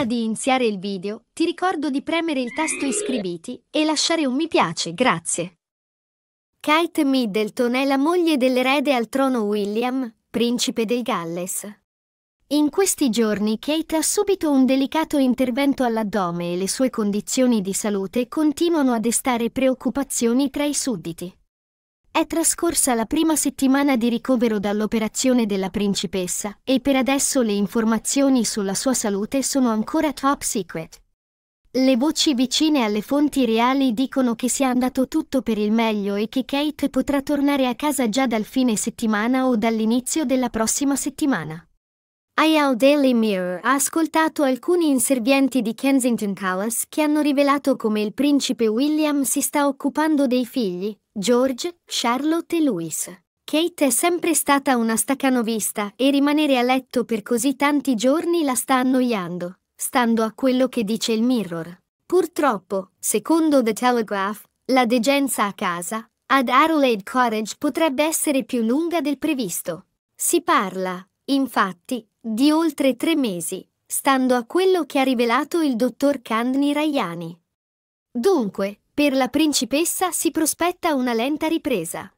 Prima di iniziare il video, ti ricordo di premere il tasto iscriviti e lasciare un mi piace, grazie. Kate Middleton è la moglie dell'erede al trono William, principe del Galles. In questi giorni Kate ha subito un delicato intervento all'addome e le sue condizioni di salute continuano a destare preoccupazioni tra i sudditi. È trascorsa la prima settimana di ricovero dall'operazione della principessa e per adesso le informazioni sulla sua salute sono ancora top secret. Le voci vicine alle fonti reali dicono che sia andato tutto per il meglio e che Kate potrà tornare a casa già dal fine settimana o dall'inizio della prossima settimana. IAO Daily Mirror ha ascoltato alcuni inservienti di Kensington Palace che hanno rivelato come il principe William si sta occupando dei figli, George, Charlotte e Louis. Kate è sempre stata una stacanovista e rimanere a letto per così tanti giorni la sta annoiando, stando a quello che dice il Mirror. Purtroppo, secondo The Telegraph, la degenza a casa, ad Adelaide Cottage potrebbe essere più lunga del previsto. Si parla, infatti, di oltre tre mesi, stando a quello che ha rivelato il dottor Candni Raiani. Dunque, per la principessa si prospetta una lenta ripresa.